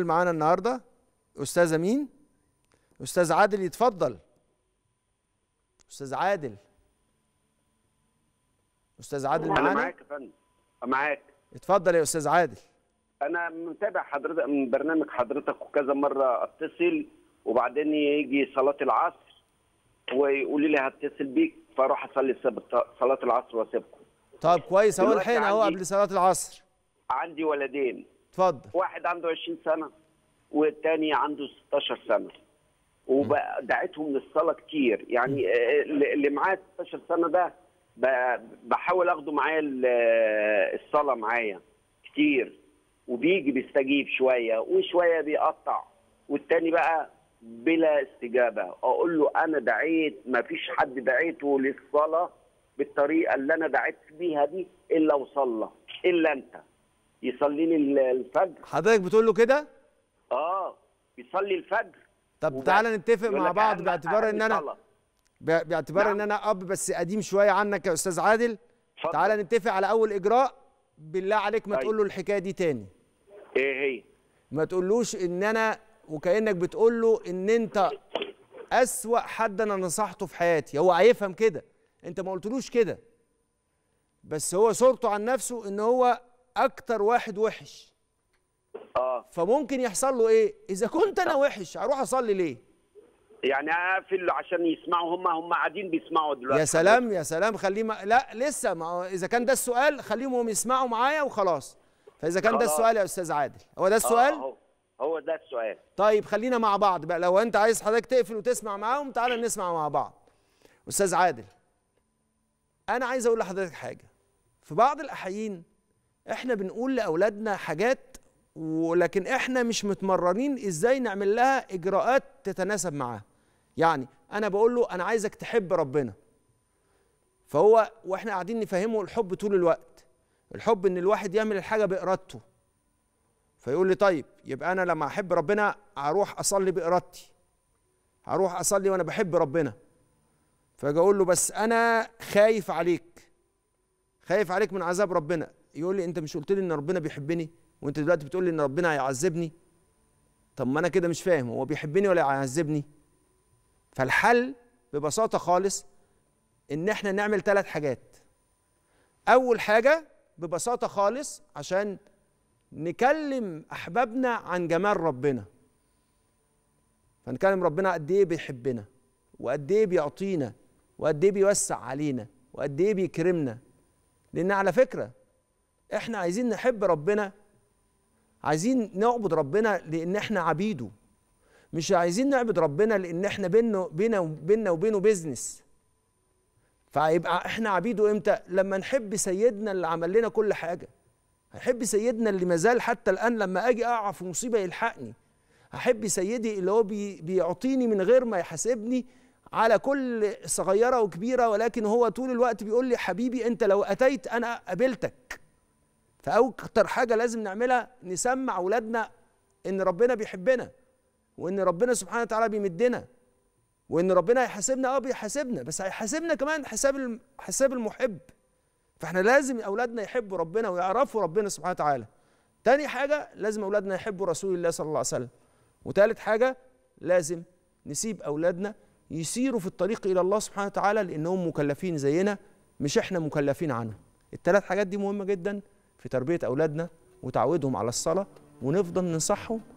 معانا النهارده استاذه مين استاذ عادل يتفضل استاذ عادل استاذ عادل معانا انا معاك يا فندم معاك اتفضل يا استاذ عادل انا متابع حضرتك من برنامج حضرتك وكذا مره اتصل وبعدين يجي صلاه العصر ويقول لي هتصل بيك فاروح اصلي صلاه العصر واسيبكم طب كويس اهو الحين اهو قبل صلاه العصر عندي ولدين اتفضل واحد عنده 20 سنه والتاني عنده 16 سنه وبقى دعيتهم للصلاه كتير يعني آه، اللي معاه 16 سنه ده بحاول اخده معايا الصلاه معايا كتير وبيجي بيستجيب شويه وشويه بيقطع والتاني بقى بلا استجابه اقول له انا دعيت ما فيش حد دعيته للصلاه بالطريقه اللي انا دعيت بيها دي الا وصلى الا انت يصلي لي الفجر حضرتك بتقول له كده اه بيصلي الفجر طب تعالى نتفق مع بعض باعتبار ان انا باعتبار نعم. ان انا اب بس قديم شويه عنك يا استاذ عادل تعالى نتفق على اول اجراء بالله عليك ما طيب. تقول له الحكايه دي تاني ايه هي ما تقولوش ان انا وكانك بتقول له ان انت اسوا حد انا نصحته في حياتي هو هيفهم كده انت ما قلتلوش كده بس هو صورته عن نفسه ان هو اكتر واحد وحش اه فممكن يحصل له ايه اذا كنت انا وحش هروح اصلي ليه يعني اقفل عشان يسمعوا هم هم قاعدين بيسمعوا دلوقتي يا سلام يا سلام خليه ما... لا لسه ما اذا كان ده السؤال خليهم هم يسمعوا معايا وخلاص فاذا كان ده السؤال يا استاذ عادل هو ده السؤال آه هو. هو ده السؤال طيب خلينا مع بعض بقى لو انت عايز حضرتك تقفل وتسمع معاهم تعالى نسمع مع بعض استاذ عادل انا عايز اقول لحضرتك حاجه في بعض الاحيين احنا بنقول لاولادنا حاجات ولكن احنا مش متمرنين ازاي نعمل لها اجراءات تتناسب معاها يعني انا بقول له انا عايزك تحب ربنا فهو واحنا قاعدين نفهمه الحب طول الوقت الحب ان الواحد يعمل الحاجه بارادته فيقول لي طيب يبقى انا لما احب ربنا هروح اصلي بارادتي هروح اصلي وانا بحب ربنا فاجي اقول له بس انا خايف عليك خايف عليك من عذاب ربنا يقول لي انت مش قلت لي ان ربنا بيحبني وانت دلوقتي بتقول لي ان ربنا هيعذبني طب ما انا كده مش فاهم هو بيحبني ولا هيعذبني فالحل ببساطه خالص ان احنا نعمل ثلاث حاجات اول حاجه ببساطه خالص عشان نكلم احبابنا عن جمال ربنا فنكلم ربنا قد ايه بيحبنا وقد ايه بيعطينا وقد ايه بيوسع علينا وقد ايه بيكرمنا لان على فكره احنا عايزين نحب ربنا عايزين نعبد ربنا لان احنا عبيده مش عايزين نعبد ربنا لان احنا بينه بينا وبيننا وبينه بيزنس فيبقى احنا عبيده امتى لما نحب سيدنا اللي عمل لنا كل حاجه هحب سيدنا اللي مازال حتى الان لما اجي اقع في مصيبه يلحقني هحب سيدي اللي هو بيعطيني من غير ما يحاسبني على كل صغيره وكبيره ولكن هو طول الوقت بيقول لي حبيبي انت لو اتيت انا قابلتك فاكتر حاجه لازم نعملها نسمع اولادنا ان ربنا بيحبنا وان ربنا سبحانه وتعالى بيمدنا وان ربنا هيحاسبنا اه بيحاسبنا بس هيحاسبنا كمان حساب حساب المحب فاحنا لازم اولادنا يحبوا ربنا ويعرفوا ربنا سبحانه وتعالى تاني حاجه لازم اولادنا يحبوا رسول الله صلى الله عليه وسلم وتالت حاجه لازم نسيب اولادنا يسيروا في الطريق الى الله سبحانه وتعالى لانهم مكلفين زينا مش احنا مكلفين عنهم الثلاث حاجات دي مهمه جدا في تربيه اولادنا وتعودهم على الصلاه ونفضل ننصحهم